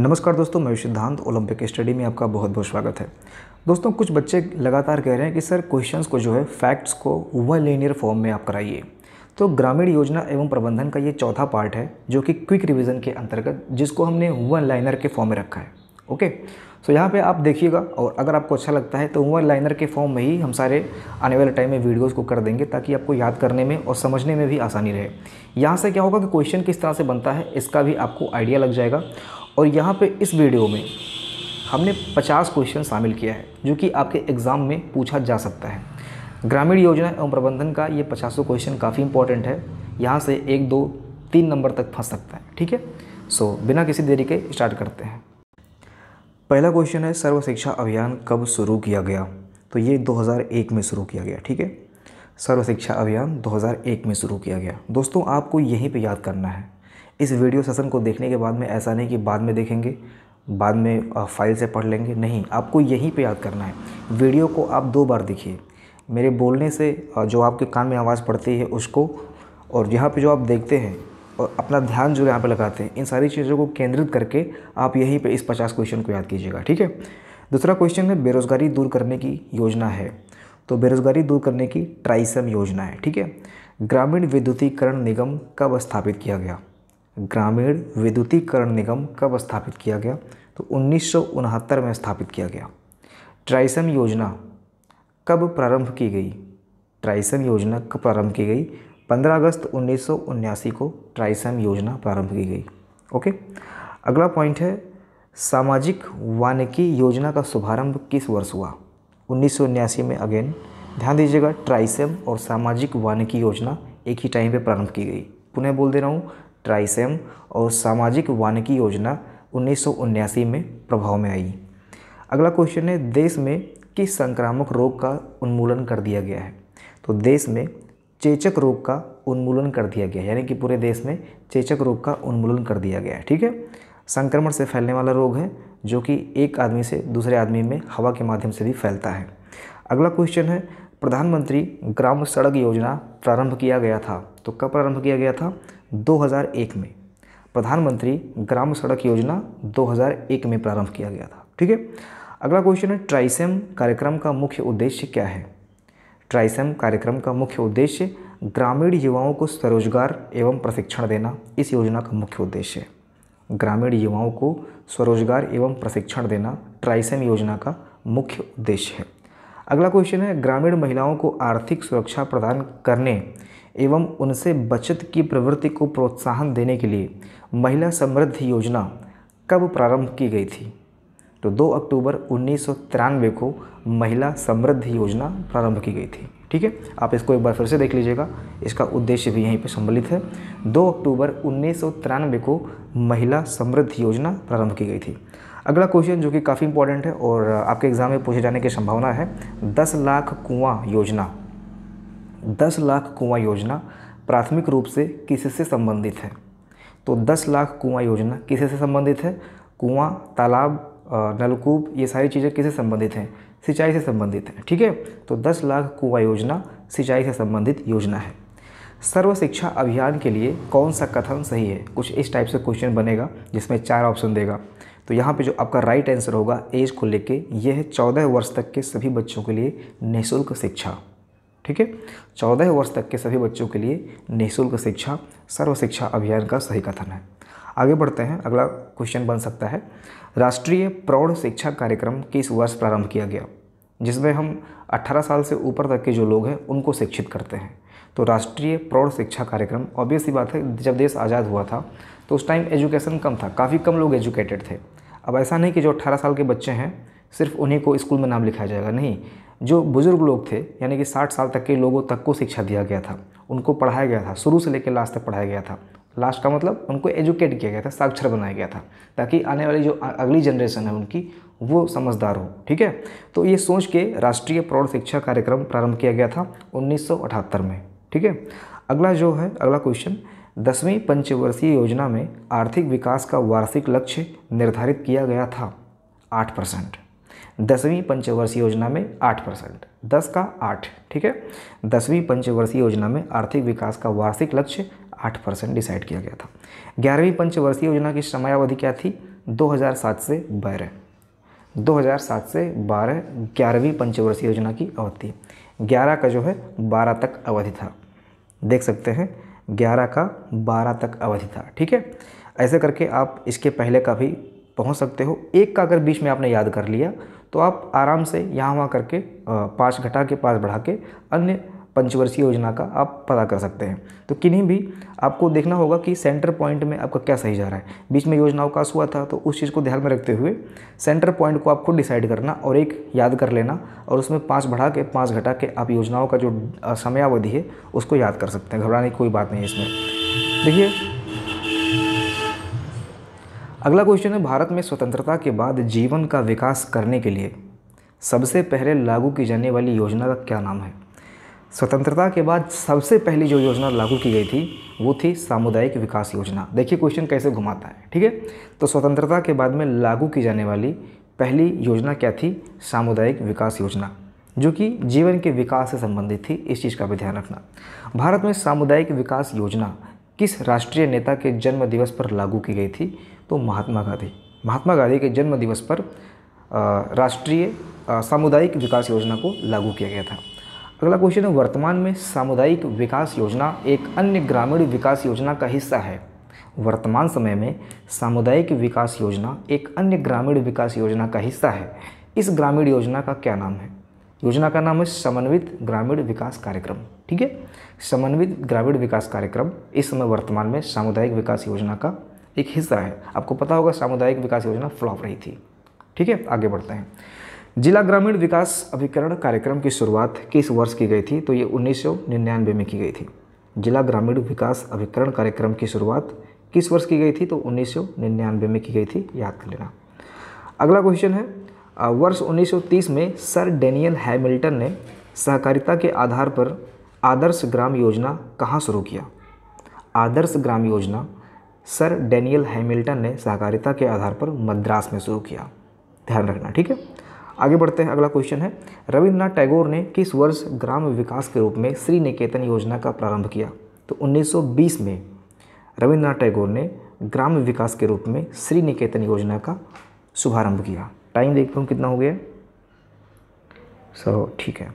नमस्कार दोस्तों मैं सिद्धांत ओलंपिक स्टडी में आपका बहुत बहुत स्वागत है दोस्तों कुछ बच्चे लगातार कह रहे हैं कि सर क्वेश्चंस को जो है फैक्ट्स को वन लीनियर फॉर्म में आप कराइए तो ग्रामीण योजना एवं प्रबंधन का ये चौथा पार्ट है जो कि क्विक रिविज़न के अंतर्गत जिसको हमने वन लाइनर के फॉर्म में रखा है ओके सो यहाँ पर आप देखिएगा और अगर आपको अच्छा लगता है तो वन लाइनर के फॉर्म में ही हम सारे आने वाले टाइम में वीडियोज़ को कर देंगे ताकि आपको याद करने में और समझने में भी आसानी रहे यहाँ से क्या होगा कि क्वेश्चन किस तरह से बनता है इसका भी आपको आइडिया लग जाएगा और यहाँ पे इस वीडियो में हमने 50 क्वेश्चन शामिल किया है जो कि आपके एग्ज़ाम में पूछा जा सकता है ग्रामीण योजना एवं प्रबंधन का ये पचासों क्वेश्चन काफ़ी इंपॉर्टेंट है यहाँ से एक दो तीन नंबर तक फंस सकता है ठीक है सो बिना किसी देरी के स्टार्ट करते हैं पहला क्वेश्चन है सर्व शिक्षा अभियान कब शुरू किया गया तो ये 2001 में शुरू किया गया ठीक है सर्व शिक्षा अभियान 2001 में शुरू किया गया दोस्तों आपको यहीं पे याद करना है इस वीडियो सेशन को देखने के बाद में ऐसा नहीं कि बाद में देखेंगे बाद में फाइल से पढ़ लेंगे नहीं आपको यहीं पे याद करना है वीडियो को आप दो बार देखिए मेरे बोलने से जो आपके कान में आवाज़ पड़ती है उसको और यहाँ पे जो आप देखते हैं और अपना ध्यान जो यहाँ पे लगाते हैं इन सारी चीज़ों को केंद्रित करके आप यहीं पे इस पचास क्वेश्चन को याद कीजिएगा ठीक है दूसरा क्वेश्चन है बेरोज़गारी दूर करने की योजना है तो बेरोज़गारी दूर करने की ट्राइसम योजना है ठीक है ग्रामीण विद्युतीकरण निगम कब स्थापित किया गया ग्रामीण विद्युतीकरण निगम कब स्थापित किया गया तो उन्नीस में स्थापित किया गया ट्राइसम योजना कब प्रारंभ की गई ट्राइसम योजना कब प्रारंभ की गई 15 अगस्त उन्नीस को ट्राइसम योजना प्रारंभ की गई ओके अगला पॉइंट है सामाजिक वानिकी योजना का शुभारंभ किस वर्ष हुआ उन्नीस में अगेन ध्यान दीजिएगा ट्राइसम और सामाजिक वानिकी योजना एक ही टाइम पे प्रारंभ की गई पुनः बोल दे रहा हूँ ट्राइसेम और सामाजिक वानिकी योजना उन्नीस में प्रभाव में आई अगला क्वेश्चन है देश में किस संक्रामक रोग का उन्मूलन कर दिया गया है तो देश में चेचक रोग का उन्मूलन कर दिया गया यानी कि पूरे देश में चेचक रोग का उन्मूलन कर दिया गया है ठीक है संक्रमण से फैलने वाला रोग है जो कि एक आदमी से दूसरे आदमी में हवा के माध्यम से भी फैलता है अगला क्वेश्चन है प्रधानमंत्री ग्राम सड़क योजना प्रारंभ किया गया था तो कब प्रारंभ किया गया था 2001 में प्रधानमंत्री ग्राम सड़क योजना 2001 में प्रारंभ किया गया था ठीक है अगला क्वेश्चन है ट्राइसेम कार्यक्रम का मुख्य उद्देश्य क्या है ट्राइसेम कार्यक्रम का मुख्य उद्देश्य ग्रामीण युवाओं को स्वरोजगार एवं प्रशिक्षण देना इस योजना का मुख्य उद्देश्य है ग्रामीण युवाओं को स्वरोजगार एवं प्रशिक्षण देना ट्राइसेम योजना का मुख्य उद्देश्य है अगला क्वेश्चन है ग्रामीण महिलाओं को आर्थिक सुरक्षा प्रदान करने एवं उनसे बचत की प्रवृत्ति को प्रोत्साहन देने के लिए महिला समृद्धि योजना कब प्रारंभ की गई थी तो 2 अक्टूबर उन्नीस को महिला समृद्धि योजना प्रारंभ की गई थी ठीक है आप इसको एक बार फिर से देख लीजिएगा इसका उद्देश्य भी यहीं पर सम्मिलित है 2 अक्टूबर उन्नीस को महिला समृद्धि योजना प्रारंभ की गई थी अगला क्वेश्चन जो कि काफ़ी इंपॉर्टेंट है और आपके एग्ज़ाम में पूछे जाने की संभावना है दस लाख कुआं योजना दस लाख कुआं योजना प्राथमिक रूप से किससे संबंधित है तो दस लाख कुआं योजना किससे संबंधित है कुआं तालाब नलकूप ये सारी चीज़ें किससे संबंधित हैं सिंचाई से संबंधित है ठीक है तो दस लाख कुआं योजना सिंचाई से संबंधित योजना है सर्व शिक्षा अभियान के लिए कौन सा कथन सही है कुछ इस टाइप से क्वेश्चन बनेगा जिसमें चार ऑप्शन देगा तो यहाँ पे जो आपका राइट आंसर होगा एज को लेके यह है चौदह वर्ष तक के सभी बच्चों के लिए निःशुल्क शिक्षा ठीक है चौदह वर्ष तक के सभी बच्चों के लिए निःशुल्क शिक्षा सर्व शिक्षा अभियान का सही कथन है आगे बढ़ते हैं अगला क्वेश्चन बन सकता है राष्ट्रीय प्रौढ़ शिक्षा कार्यक्रम किस वर्ष प्रारंभ किया गया जिसमें हम 18 साल से ऊपर तक के जो लोग हैं उनको शिक्षित करते हैं तो राष्ट्रीय प्रौढ़ शिक्षा कार्यक्रम ऑब्वियस ही बात है जब देश आज़ाद हुआ था तो उस टाइम एजुकेशन कम था काफ़ी कम लोग एजुकेटेड थे अब ऐसा नहीं कि जो अट्ठारह साल के बच्चे हैं सिर्फ उन्हीं को स्कूल में नाम लिखाया जाएगा नहीं जो बुज़ुर्ग लोग थे यानी कि 60 साल तक के लोगों तक को शिक्षा दिया गया था उनको पढ़ाया गया था शुरू से लेकर लास्ट तक पढ़ाया गया था लास्ट का मतलब उनको एजुकेट किया गया था साक्षर बनाया गया था ताकि आने वाली जो अगली जनरेशन है उनकी वो समझदार हो ठीक है तो ये सोच के राष्ट्रीय प्रौढ़ शिक्षा कार्यक्रम प्रारंभ किया गया था उन्नीस में ठीक है अगला जो है अगला क्वेश्चन दसवीं पंचवर्षीय योजना में आर्थिक विकास का वार्षिक लक्ष्य निर्धारित किया गया था आठ परसेंट दसवीं पंचवर्षीय योजना में आठ परसेंट दस का आठ ठीक है दसवीं पंचवर्षीय योजना में आर्थिक विकास का वार्षिक लक्ष्य आठ परसेंट डिसाइड किया गया था ग्यारहवीं पंचवर्षीय योजना की समयावधि क्या थी 2007 से बारह 2007 से बारह ग्यारहवीं पंचवर्षीय योजना की अवधि 11 का जो है 12 तक अवधि था देख सकते हैं 11 का 12 तक अवधि था ठीक है ऐसे करके आप इसके पहले का भी पहुंच सकते हो एक का अगर बीच में आपने याद कर लिया तो आप आराम से यहाँ वहाँ करके पाँच घटा के पाँच बढ़ा के अन्य पंचवर्षीय योजना का आप पता कर सकते हैं तो किन्हीं भी आपको देखना होगा कि सेंटर पॉइंट में आपका क्या सही जा रहा है बीच में योजनाओं का हुआ था तो उस चीज़ को ध्यान में रखते हुए सेंटर पॉइंट को आप खुद डिसाइड करना और एक याद कर लेना और उसमें पाँच बढ़ा के पाँच घटा के आप योजनाओं का जो समयावधि है उसको याद कर सकते हैं घबराने की कोई बात नहीं इसमें देखिए अगला क्वेश्चन है भारत में स्वतंत्रता के बाद जीवन का विकास करने के लिए सबसे पहले लागू की जाने वाली योजना का क्या नाम है स्वतंत्रता के बाद सबसे पहली जो योजना लागू की गई थी वो थी सामुदायिक विकास योजना देखिए क्वेश्चन कैसे घुमाता है ठीक है तो स्वतंत्रता के बाद में लागू की जाने वाली पहली योजना क्या थी सामुदायिक विकास योजना जो कि जीवन के विकास से संबंधित थी इस चीज़ का भी ध्यान रखना भारत में सामुदायिक विकास योजना किस राष्ट्रीय नेता के जन्म दिवस पर लागू की गई थी तो महात्मा गांधी महात्मा गांधी के जन्म दिवस पर राष्ट्रीय सामुदायिक विकास योजना को लागू किया गया था अगला क्वेश्चन है वर्तमान में सामुदायिक विकास योजना एक अन्य ग्रामीण विकास योजना का हिस्सा है वर्तमान समय में सामुदायिक विकास योजना एक अन्य ग्रामीण विकास योजना का हिस्सा है इस ग्रामीण योजना का क्या नाम है योजना का नाम है समन्वित ग्रामीण विकास कार्यक्रम ठीक है समन्वित ग्रामीण विकास कार्यक्रम इस समय वर्तमान में सामुदायिक विकास योजना का एक हिस्सा है आपको पता होगा सामुदायिक विकास योजना फ्लॉप रही थी ठीक है आगे बढ़ते हैं जिला ग्रामीण विकास अभिकरण कार्यक्रम की शुरुआत किस वर्ष की गई थी तो ये 1999 में की गई थी जिला ग्रामीण विकास अभिकरण कार्यक्रम की शुरुआत किस वर्ष की गई थी तो 1999 में की गई थी याद कर लेना अगला क्वेश्चन है वर्ष 1930 में सर डेनियल हैमिल्टन ने सहकारिता के आधार पर आदर्श ग्राम योजना कहाँ शुरू किया आदर्श ग्राम योजना सर डेनियल हैमिल्टन ने सहकारिता के आधार पर मद्रास में शुरू किया ध्यान रखना ठीक है आगे बढ़ते हैं अगला क्वेश्चन है रविन्द्रनाथ टैगोर ने किस वर्ष ग्राम विकास के रूप में श्री निकेतन योजना का प्रारंभ किया तो 1920 में रविन्द्रनाथ टैगोर ने ग्राम विकास के रूप में श्री निकेतन योजना का शुभारंभ किया टाइम देखता हूँ कितना हो गया सो ठीक है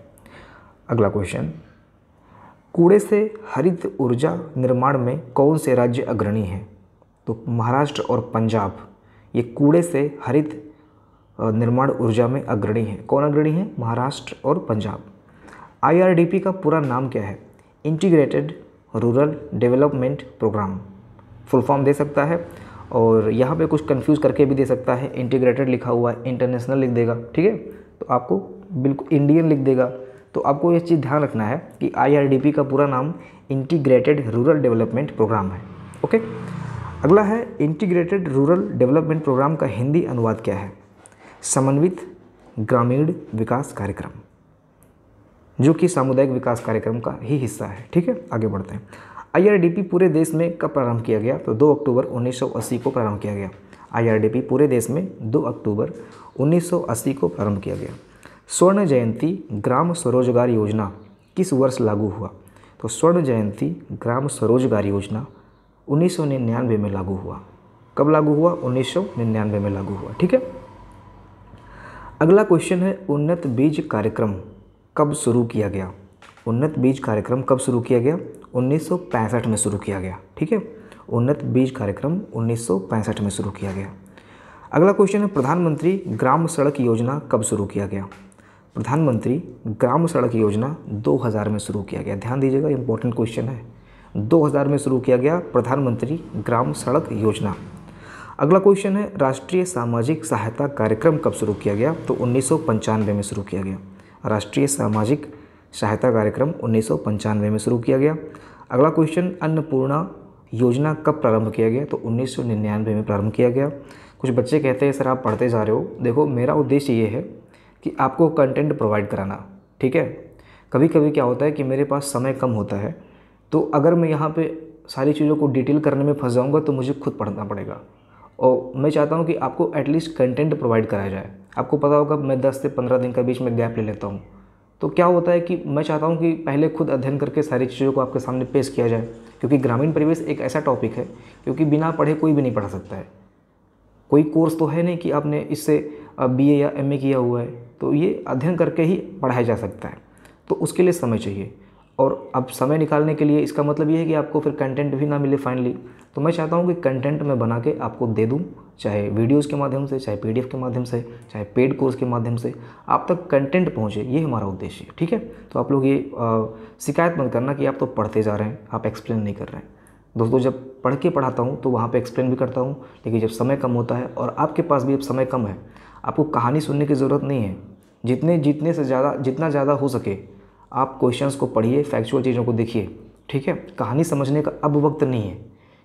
अगला क्वेश्चन कूड़े से हरित ऊर्जा निर्माण में कौन से राज्य अग्रणी हैं तो महाराष्ट्र और पंजाब ये कूड़े से हरित निर्माण ऊर्जा में अग्रणी हैं कौन अग्रणी हैं महाराष्ट्र और पंजाब आईआरडीपी का पूरा नाम क्या है integrated rural development programme full form दे सकता है और यहाँ पे कुछ कंफ्यूज करके भी दे सकता है इंटीग्रेटेड लिखा हुआ है इंटरनेशनल लिख देगा ठीक है तो आपको बिल्कुल इंडियन लिख देगा तो आपको ये चीज़ ध्यान रखना है कि आई का पूरा नाम इंटीग्रेटेड रूरल डेवलपमेंट प्रोग्राम है ओके अगला है इंटीग्रेटेड रूरल डेवलपमेंट प्रोग्राम का हिंदी अनुवाद क्या है समन्वित ग्रामीण विकास कार्यक्रम जो कि सामुदायिक विकास कार्यक्रम का ही हिस्सा है ठीक है आगे बढ़ते हैं आईआरडीपी पूरे देश में कब प्रारंभ किया गया तो 2 अक्टूबर 1980 को प्रारंभ किया गया आईआरडीपी पूरे देश में 2 अक्टूबर 1980 को प्रारंभ किया गया स्वर्ण जयंती ग्राम स्वरोजगार योजना किस वर्ष लागू हुआ तो स्वर्ण जयंती ग्राम स्वरोजगार योजना उन्नीस में लागू हुआ कब लागू हुआ 1999 में लागू हुआ ठीक है अगला क्वेश्चन है उन्नत बीज कार्यक्रम कब शुरू किया गया उन्नत बीज कार्यक्रम कब शुरू किया गया 1965 में शुरू किया गया ठीक है उन्नत बीज कार्यक्रम 1965 में शुरू किया गया अगला क्वेश्चन है प्रधानमंत्री ग्राम सड़क योजना कब शुरू किया गया प्रधानमंत्री ग्राम सड़क योजना 2000 में शुरू किया गया ध्यान दीजिएगा इंपॉर्टेंट क्वेश्चन है 2000 में शुरू किया गया प्रधानमंत्री ग्राम सड़क योजना अगला क्वेश्चन है राष्ट्रीय सामाजिक सहायता कार्यक्रम कब शुरू किया गया तो उन्नीस में शुरू किया गया राष्ट्रीय सामाजिक सहायता कार्यक्रम उन्नीस में शुरू किया गया अगला क्वेश्चन अन्नपूर्णा योजना कब प्रारंभ किया गया तो उन्नीस में प्रारंभ किया गया कुछ बच्चे कहते हैं सर आप पढ़ते जा रहे हो देखो मेरा उद्देश्य ये है कि आपको कंटेंट प्रोवाइड कराना ठीक है कभी कभी क्या होता है कि मेरे पास समय कम होता है तो अगर मैं यहाँ पे सारी चीज़ों को डिटेल करने में फंस जाऊँगा तो मुझे खुद पढ़ना पड़ेगा और मैं चाहता हूँ कि आपको एटलीस्ट कंटेंट प्रोवाइड कराया जाए आपको पता होगा मैं दस से पंद्रह दिन के बीच में गैप ले लेता हूँ तो क्या होता है कि मैं चाहता हूँ कि पहले खुद अध्ययन करके सारी चीज़ों को आपके सामने पेश किया जाए क्योंकि ग्रामीण परिवेश एक ऐसा टॉपिक है क्योंकि बिना पढ़े कोई भी नहीं पढ़ा सकता है कोई कोर्स तो है नहीं कि आपने इससे बी या एम किया हुआ है तो ये अध्ययन करके ही पढ़ाया जा सकता है तो उसके लिए समय चाहिए और अब समय निकालने के लिए इसका मतलब ये है कि आपको फिर कंटेंट भी ना मिले फाइनली तो मैं चाहता हूँ कि कंटेंट मैं बना के आपको दे दूँ चाहे वीडियोज़ के माध्यम से चाहे पीडीएफ के माध्यम से चाहे पेड कोर्स के माध्यम से आप तक कंटेंट पहुँचे ये हमारा उद्देश्य है ठीक है तो आप लोग ये आ, शिकायत मत करना कि आप तो पढ़ते जा रहे हैं आप एक्सप्लेन नहीं कर रहे हैं दोस्तों जब पढ़ के पढ़ाता हूँ तो वहाँ पे एक्सप्लेन भी करता हूँ लेकिन जब समय कम होता है और आपके पास भी अब समय कम है आपको कहानी सुनने की ज़रूरत नहीं है जितने जितने से ज़्यादा जितना ज़्यादा हो सके आप क्वेश्चंस को पढ़िए फैक्चुअल चीज़ों को देखिए ठीक है कहानी समझने का अब वक्त नहीं है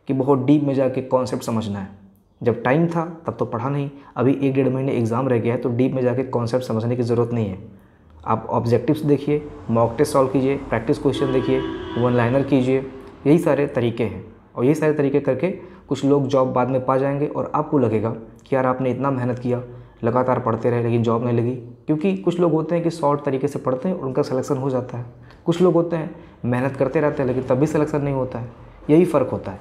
कि बहुत डीप में जाके कॉन्सेप्ट समझना है जब टाइम था तब तो पढ़ा नहीं अभी एक डेढ़ महीने एग्ज़ाम रह गया है तो डीप में जाके कॉन्सेप्ट समझने की ज़रूरत नहीं है आप ऑब्जेक्टिव्स देखिए मॉक टेस्ट सॉल्व कीजिए प्रैक्टिस क्वेश्चन देखिए वन लाइनर कीजिए यही सारे तरीके हैं और यही सारे तरीके करके कुछ लोग जॉब बाद में पा जाएंगे और आपको लगेगा कि यार आपने इतना मेहनत किया लगातार पढ़ते रहे लेकिन जॉब नहीं लगी क्योंकि कुछ लोग होते हैं कि शॉर्ट तरीके से पढ़ते हैं और उनका सिलेक्शन हो जाता है कुछ लोग होते हैं मेहनत करते रहते हैं लेकिन तब भी सिलेक्शन नहीं होता है यही फ़र्क होता है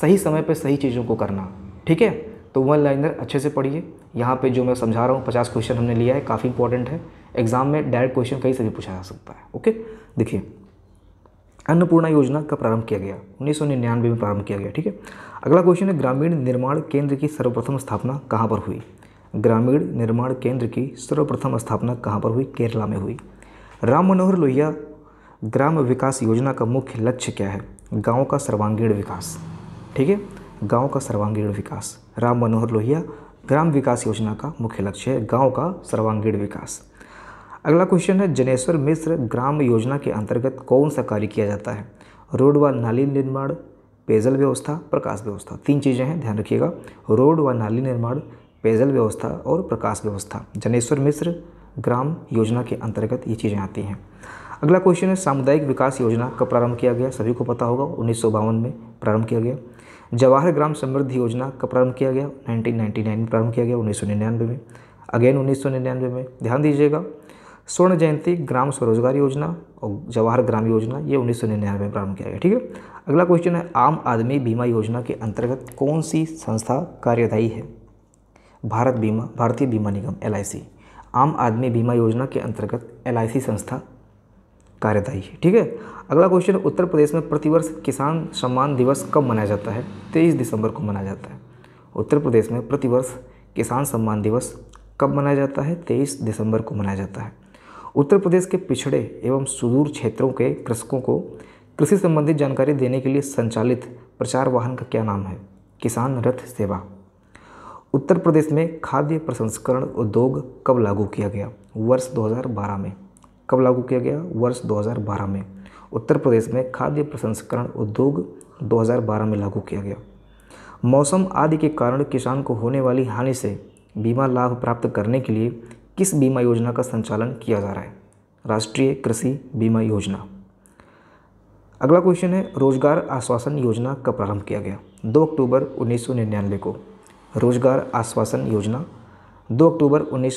सही समय पर सही चीज़ों को करना ठीक है तो वन लाइनर अच्छे से पढ़िए यहाँ पे जो मैं समझा रहा हूँ पचास क्वेश्चन हमने लिया है काफ़ी इंपॉर्टेंट है एग्ज़ाम में डायरेक्ट क्वेश्चन कहीं से भी पूछा जा सकता है ओके देखिए अन्नपूर्णा योजना का प्रारंभ किया गया उन्नीस में प्रारंभ किया गया ठीक है अगला क्वेश्चन है ग्रामीण निर्माण केंद्र की सर्वप्रथम स्थापना कहाँ पर हुई ग्रामीण निर्माण केंद्र की सर्वप्रथम स्थापना कहाँ पर हुई केरला में हुई राम मनोहर लोहिया ग्राम विकास योजना का मुख्य लक्ष्य क्या है गाँव का सर्वांगीण विकास ठीक है गाँव का सर्वांगीण विकास राम मनोहर लोहिया ग्राम विकास योजना का मुख्य लक्ष्य है गाँव का सर्वांगीण विकास अगला क्वेश्चन है जनेश्वर मिश्र ग्राम योजना के अंतर्गत कौन सा कार्य किया जाता है रोड व नाली निर्माण पेयजल व्यवस्था प्रकाश व्यवस्था तीन चीज़ें हैं ध्यान रखिएगा रोड व नाली निर्माण पेयजल व्यवस्था और प्रकाश व्यवस्था जनेश्वर मिश्र ग्राम योजना के अंतर्गत ये चीज़ें आती हैं अगला क्वेश्चन है सामुदायिक विकास योजना कब प्रारंभ किया गया सभी को पता होगा उन्नीस में प्रारंभ किया गया जवाहर ग्राम समृद्धि योजना कब प्रारंभ किया गया 1999 में प्रारंभ किया गया 1999 में अगेन 1999 में ध्यान दीजिएगा स्वर्ण जयंती ग्राम स्वरोजगार योजना और जवाहर ग्राम योजना ये उन्नीस में प्रारंभ किया गया ठीक है अगला क्वेश्चन है आम आदमी बीमा योजना के अंतर्गत कौन सी संस्था कार्यदायी है भारत बीमा भारतीय बीमा निगम एल आम आदमी बीमा योजना के अंतर्गत एल संस्था कार्यदायी है ठीक है अगला क्वेश्चन उत्तर प्रदेश में प्रतिवर्ष किसान सम्मान दिवस कब मनाया जाता है तेईस दिसंबर को मनाया जाता है उत्तर प्रदेश में प्रतिवर्ष किसान सम्मान दिवस कब मनाया जाता है तेईस दिसंबर को मनाया जाता है उत्तर प्रदेश के पिछड़े एवं सुदूर क्षेत्रों के कृषकों को कृषि संबंधित जानकारी देने के लिए संचालित प्रचार वाहन का क्या नाम है किसान रथ सेवा उत्तर प्रदेश में खाद्य प्रसंस्करण उद्योग कब लागू किया गया वर्ष 2012 में कब लागू किया गया वर्ष 2012 में उत्तर प्रदेश में खाद्य प्रसंस्करण उद्योग 2012 में लागू किया गया मौसम आदि के कारण किसान को होने वाली हानि से बीमा लाभ प्राप्त करने के लिए किस बीमा योजना का संचालन किया जा रहा है राष्ट्रीय कृषि बीमा योजना अगला क्वेश्चन है रोजगार आश्वासन योजना कब प्रारंभ किया गया 2 अक्टूबर 1999 को रोजगार आश्वासन योजना 2 अक्टूबर उन्नीस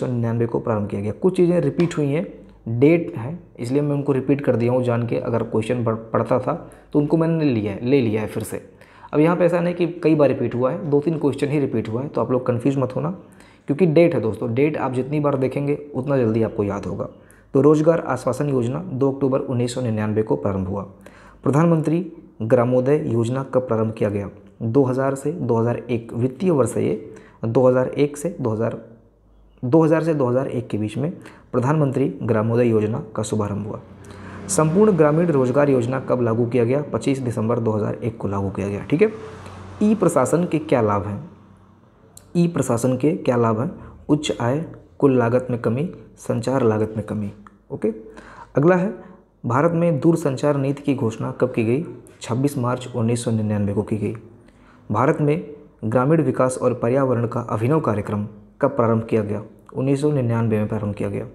को प्रारंभ किया गया कुछ चीज़ें रिपीट हुई हैं डेट है इसलिए मैं उनको रिपीट कर दिया हूँ जान के अगर क्वेश्चन पड़ता था तो उनको मैंने लिया है ले लिया है फिर से अब यहाँ पर ऐसा नहीं कि कई बार रिपीट हुआ है दो तीन क्वेश्चन ही रिपीट हुआ है तो आप लोग कन्फ्यूज मत होना क्योंकि डेट है दोस्तों डेट आप जितनी बार देखेंगे उतना जल्दी आपको याद होगा तो रोजगार आश्वासन योजना 2 अक्टूबर उन्नीस को प्रारंभ हुआ प्रधानमंत्री ग्रामोदय योजना कब प्रारंभ किया गया 2000 से 2001 वित्तीय वर्ष ये 2001 से 2000 2000 से 2001 के बीच में प्रधानमंत्री ग्रामोदय योजना का शुभारंभ हुआ संपूर्ण ग्रामीण रोजगार योजना कब लागू किया गया 25 दिसंबर 2001 को लागू किया गया ठीक है ई प्रशासन के क्या लाभ हैं ई प्रशासन के क्या लाभ हैं उच्च आय कुल लागत में कमी संचार लागत में कमी ओके अगला है भारत में दूरसंचार नीति की घोषणा कब की गई 26 मार्च 1999 को की गई भारत में ग्रामीण विकास और पर्यावरण का अभिनव कार्यक्रम कब प्रारंभ किया गया उन्नीस में प्रारंभ किया गया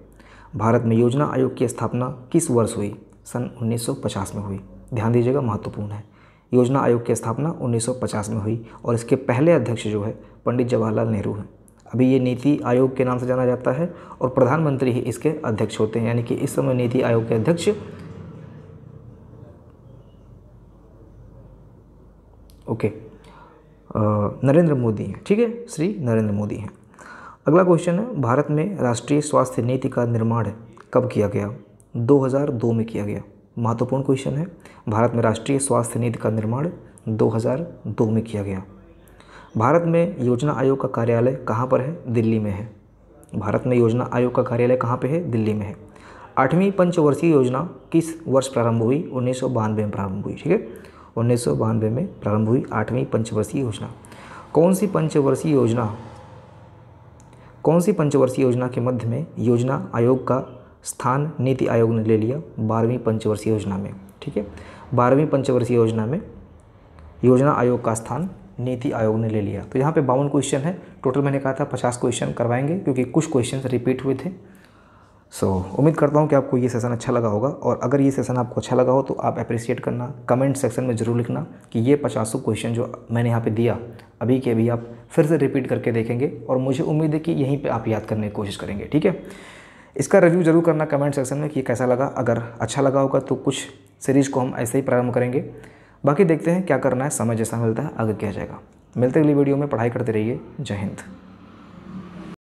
भारत में योजना आयोग की स्थापना किस वर्ष हुई सन 1950 में हुई ध्यान दीजिएगा महत्वपूर्ण है योजना आयोग की स्थापना 1950 में हुई और इसके पहले अध्यक्ष जो है पंडित जवाहरलाल नेहरू हैं अभी ये नीति आयोग के नाम से जाना जाता है और प्रधानमंत्री ही इसके अध्यक्ष होते हैं यानी कि इस समय नीति आयोग के अध्यक्ष ओके okay. नरेंद्र मोदी हैं ठीक है श्री नरेंद्र मोदी हैं अगला क्वेश्चन है भारत में राष्ट्रीय स्वास्थ्य नीति का निर्माण कब किया गया 2002 में किया गया महत्वपूर्ण क्वेश्चन है भारत में राष्ट्रीय स्वास्थ्य नीति का निर्माण 2002 में किया गया भारत में योजना आयोग का कार्यालय कहाँ पर है दिल्ली में है भारत में योजना आयोग का कार्यालय कहाँ पर है दिल्ली में है आठवीं पंचवर्षीय योजना किस वर्ष प्रारंभ हुई उन्नीस में प्रारंभ हुई ठीक है उन्नीस में प्रारंभ हुई आठवीं पंचवर्षीय योजना कौन सी पंचवर्षीय योजना कौन सी पंचवर्षीय योजना के मध्य में योजना आयोग का स्थान नीति आयोग ने ले लिया बारहवीं पंचवर्षीय योजना में ठीक है बारहवीं पंचवर्षीय योजना में योजना आयोग का स्थान नीति आयोग ने ले लिया तो यहाँ पे बावन क्वेश्चन है टोटल मैंने कहा था पचास क्वेश्चन करवाएंगे क्योंकि कुछ क्वेश्चन रिपीट हुए थे सो so, उम्मीद करता हूँ कि आपको ये सेशन अच्छा लगा होगा और अगर ये सेशन आपको अच्छा लगा हो तो आप अप्रिसिएट करना कमेंट सेक्शन में ज़रूर लिखना कि ये पचासों क्वेश्चन जो मैंने यहाँ पे दिया अभी के अभी आप फिर से रिपीट करके देखेंगे और मुझे उम्मीद है कि यहीं पे आप याद करने की कोशिश करेंगे ठीक है इसका रिव्यू ज़रूर करना कमेंट सेक्शन में कि कैसा लगा अगर अच्छा लगा होगा तो कुछ सीरीज़ को हम ऐसे ही प्रारंभ करेंगे बाकी देखते हैं क्या करना है समय जैसा मिलता है आगे किया जाएगा मिलते अगली वीडियो में पढ़ाई करते रहिए जय हिंद